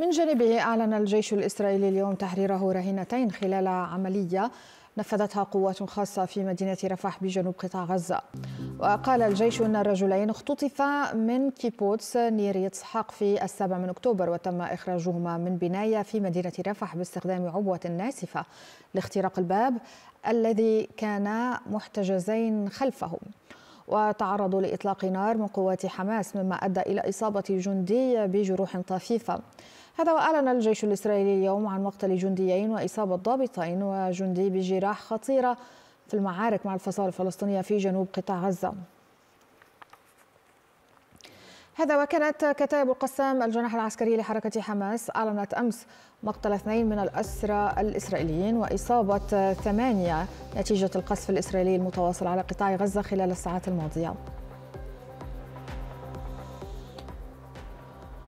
من جانبه أعلن الجيش الإسرائيلي اليوم تحريره رهينتين خلال عملية نفذتها قوات خاصة في مدينة رفح بجنوب قطاع غزة وقال الجيش أن الرجلين اختطفا من كيبوتس نير يتسحق في السابع من أكتوبر وتم إخراجهما من بناية في مدينة رفح باستخدام عبوة ناسفة لاختراق الباب الذي كان محتجزين خلفهم وتعرضوا لإطلاق نار من قوات حماس مما أدى إلى إصابة جندي بجروح طفيفة هذا وأعلن الجيش الإسرائيلي اليوم عن مقتل جنديين وإصابة ضابطين وجندي بجراح خطيرة في المعارك مع الفصائل الفلسطينية في جنوب قطاع غزة هذا وكانت كتائب القسام الجناح العسكري لحركة حماس أعلنت أمس مقتل اثنين من الأسرى الإسرائيليين وإصابة ثمانية نتيجة القصف الإسرائيلي المتواصل على قطاع غزة خلال الساعات الماضية